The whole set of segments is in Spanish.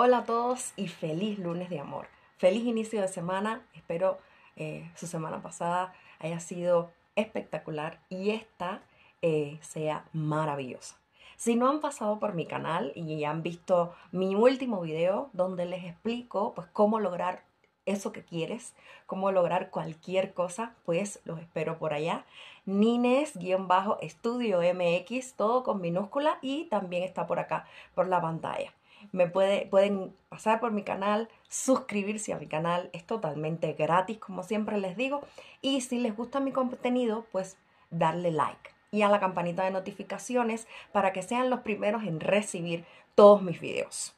Hola a todos y feliz lunes de amor. Feliz inicio de semana. Espero eh, su semana pasada haya sido espectacular y esta eh, sea maravillosa. Si no han pasado por mi canal y han visto mi último video donde les explico pues cómo lograr eso que quieres, cómo lograr cualquier cosa, pues los espero por allá. Nines-estudio MX, todo con minúscula y también está por acá, por la pantalla me pueden pasar por mi canal, suscribirse a mi canal, es totalmente gratis como siempre les digo y si les gusta mi contenido pues darle like y a la campanita de notificaciones para que sean los primeros en recibir todos mis videos.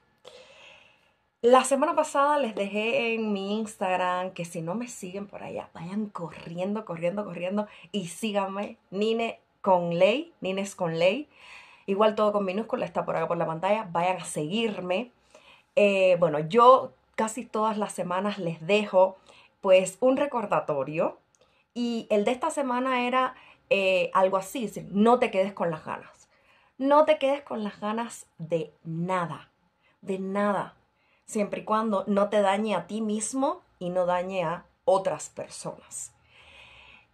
La semana pasada les dejé en mi Instagram que si no me siguen por allá, vayan corriendo, corriendo, corriendo y síganme, Nine con ley, Nines con ley. Igual todo con minúscula está por acá por la pantalla. Vayan a seguirme. Eh, bueno, yo casi todas las semanas les dejo pues un recordatorio y el de esta semana era eh, algo así, no te quedes con las ganas. No te quedes con las ganas de nada, de nada, siempre y cuando no te dañe a ti mismo y no dañe a otras personas.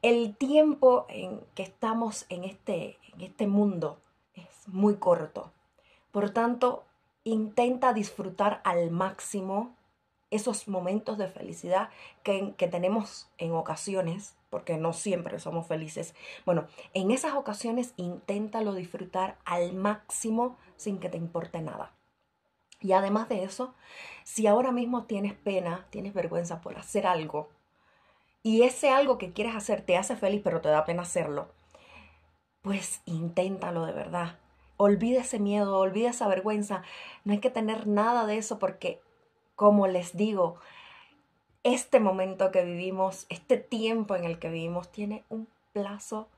El tiempo en que estamos en este, en este mundo muy corto. Por tanto, intenta disfrutar al máximo esos momentos de felicidad que, tenemos en ocasiones, porque no siempre somos felices. Bueno, en esas ocasiones inténtalo disfrutar al máximo sin que te importe nada. Y además de eso, si ahora mismo tienes pena, tienes vergüenza por hacer algo, y ese algo que quieres hacer te hace feliz, pero te da pena hacerlo, pues inténtalo de verdad. Olvida ese miedo, olvida esa vergüenza. No hay que tener nada de eso porque, como les digo, este momento que vivimos, este tiempo en el que vivimos, tiene un plazo,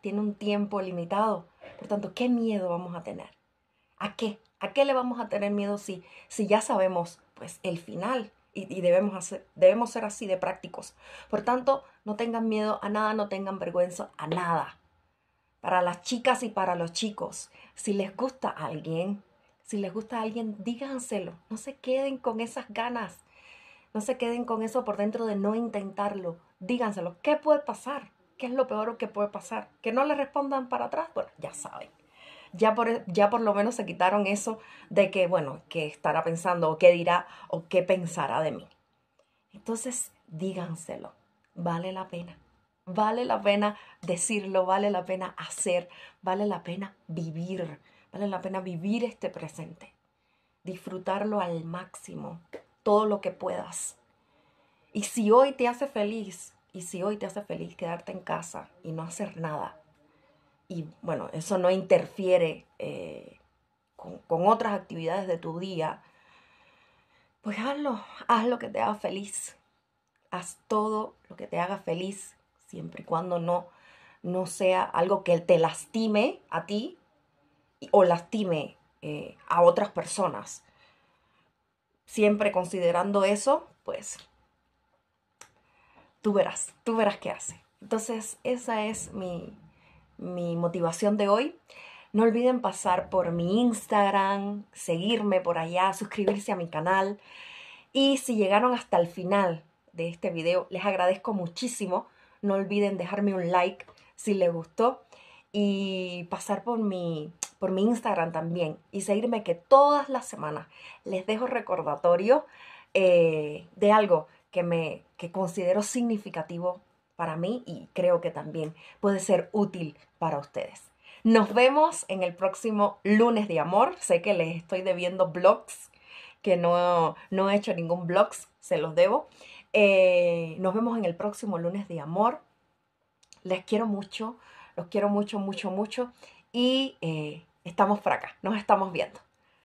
tiene un tiempo limitado. Por tanto, ¿qué miedo vamos a tener? ¿A qué? ¿A qué le vamos a tener miedo si, si ya sabemos pues, el final? Y, debemos ser así de prácticos. Por tanto, no tengan miedo a nada, no tengan vergüenza a nada para las chicas y para los chicos. Si les gusta a alguien, si les gusta a alguien, díganselo. No se queden con esas ganas. No se queden con eso por dentro de no intentarlo. Díganselo. ¿Qué puede pasar? ¿Qué es lo peor que puede pasar? Que no le respondan para atrás. Bueno, ya saben. Ya por, ya por lo menos se quitaron eso de que, bueno, que estará pensando o qué dirá o qué pensará de mí. Entonces, díganselo. Vale la pena. Vale la pena decirlo, vale la pena hacer, vale la pena vivir, vale la pena vivir este presente, disfrutarlo al máximo, todo lo que puedas. Y si hoy te hace feliz, y si hoy te hace feliz quedarte en casa y no hacer nada, y bueno, eso no interfiere eh, con otras actividades de tu día, pues hazlo, haz lo que te haga feliz, haz todo lo que te haga feliz siempre y cuando no, no sea algo que te lastime a ti o lastime eh, a otras personas. Siempre considerando eso, pues tú verás, tú verás qué hace. Entonces, esa es mi, mi motivación de hoy. No olviden pasar por mi Instagram, seguirme por allá, suscribirse a mi canal. Y si llegaron hasta el final de este video, les agradezco muchísimo no olviden dejarme un like si les gustó y pasar por mi, por mi Instagram también y seguirme que todas las semanas les dejo recordatorio eh, de algo que, me, que considero significativo para mí y creo que también puede ser útil para ustedes. Nos vemos en el próximo lunes de amor. Sé que les estoy debiendo blogs, que no, no he hecho ningún blogs, se los debo. Eh, nos vemos en el próximo lunes de amor. Les quiero mucho, los quiero mucho, mucho, mucho. Y eh, estamos fracas nos estamos viendo.